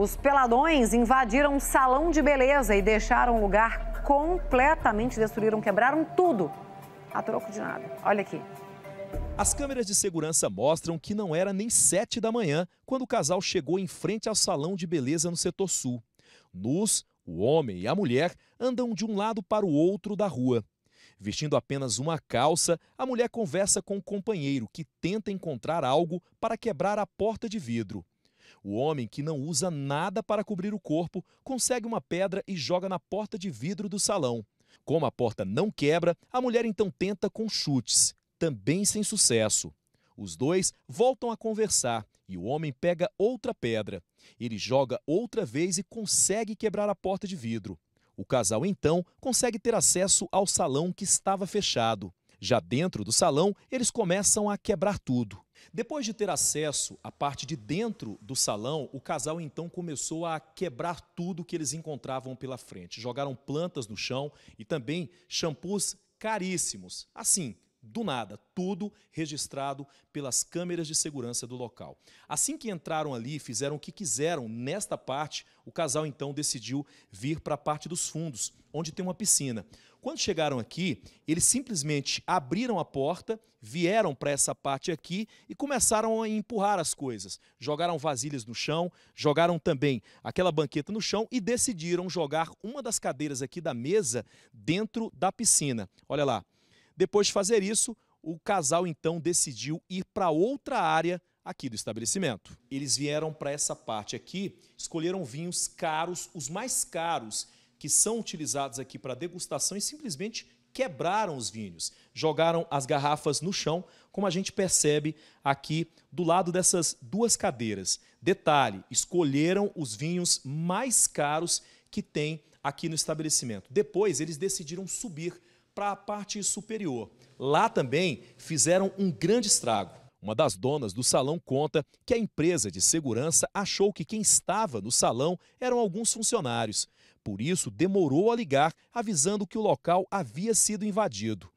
Os peladões invadiram um salão de beleza e deixaram o lugar completamente destruíram, quebraram tudo a troco de nada. Olha aqui. As câmeras de segurança mostram que não era nem 7 da manhã quando o casal chegou em frente ao salão de beleza no setor sul. Nus, o homem e a mulher andam de um lado para o outro da rua. Vestindo apenas uma calça, a mulher conversa com o companheiro que tenta encontrar algo para quebrar a porta de vidro. O homem que não usa nada para cobrir o corpo consegue uma pedra e joga na porta de vidro do salão. Como a porta não quebra, a mulher então tenta com chutes, também sem sucesso. Os dois voltam a conversar e o homem pega outra pedra. Ele joga outra vez e consegue quebrar a porta de vidro. O casal então consegue ter acesso ao salão que estava fechado. Já dentro do salão, eles começam a quebrar tudo. Depois de ter acesso à parte de dentro do salão, o casal então começou a quebrar tudo que eles encontravam pela frente. Jogaram plantas no chão e também shampoos caríssimos. Assim, do nada, tudo registrado pelas câmeras de segurança do local. Assim que entraram ali, fizeram o que quiseram nesta parte, o casal então decidiu vir para a parte dos fundos, onde tem uma piscina. Quando chegaram aqui, eles simplesmente abriram a porta, vieram para essa parte aqui e começaram a empurrar as coisas. Jogaram vasilhas no chão, jogaram também aquela banqueta no chão e decidiram jogar uma das cadeiras aqui da mesa dentro da piscina. Olha lá. Depois de fazer isso, o casal então decidiu ir para outra área aqui do estabelecimento. Eles vieram para essa parte aqui, escolheram vinhos caros, os mais caros que são utilizados aqui para degustação e simplesmente quebraram os vinhos, jogaram as garrafas no chão, como a gente percebe aqui do lado dessas duas cadeiras. Detalhe, escolheram os vinhos mais caros que tem aqui no estabelecimento. Depois eles decidiram subir para a parte superior. Lá também fizeram um grande estrago. Uma das donas do salão conta que a empresa de segurança achou que quem estava no salão eram alguns funcionários. Por isso, demorou a ligar, avisando que o local havia sido invadido.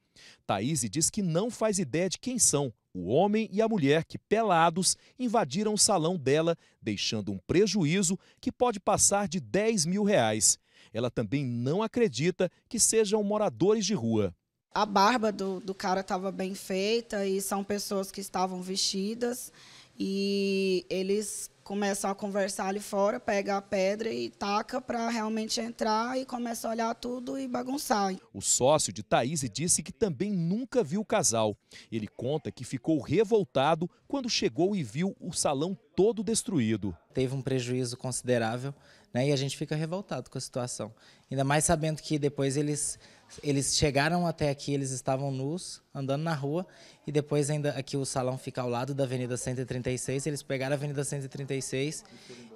Thaís diz que não faz ideia de quem são o homem e a mulher que, pelados, invadiram o salão dela, deixando um prejuízo que pode passar de 10 mil reais. Ela também não acredita que sejam moradores de rua. A barba do, do cara estava bem feita e são pessoas que estavam vestidas e eles começa a conversar ali fora, pega a pedra e taca para realmente entrar e começa a olhar tudo e bagunçar. O sócio de Thaís disse que também nunca viu o casal. Ele conta que ficou revoltado quando chegou e viu o salão todo destruído. Teve um prejuízo considerável né, e a gente fica revoltado com a situação. Ainda mais sabendo que depois eles eles chegaram até aqui, eles estavam nus, andando na rua, e depois ainda aqui o salão fica ao lado da Avenida 136, eles pegaram a Avenida 136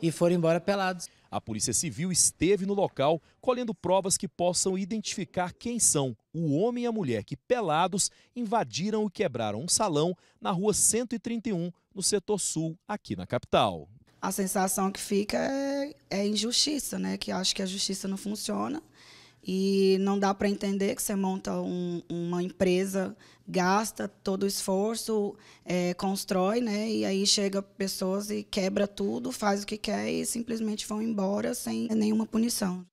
e foram embora pelados. A Polícia Civil esteve no local colhendo provas que possam identificar quem são o homem e a mulher que, pelados, invadiram e quebraram um salão na rua 131, no setor sul, aqui na capital. A sensação que fica é, é injustiça, né? Que acho que a justiça não funciona e não dá para entender que você monta um, uma empresa, gasta todo o esforço, é, constrói, né? E aí chega pessoas e quebra tudo, faz o que quer e simplesmente vão embora sem nenhuma punição.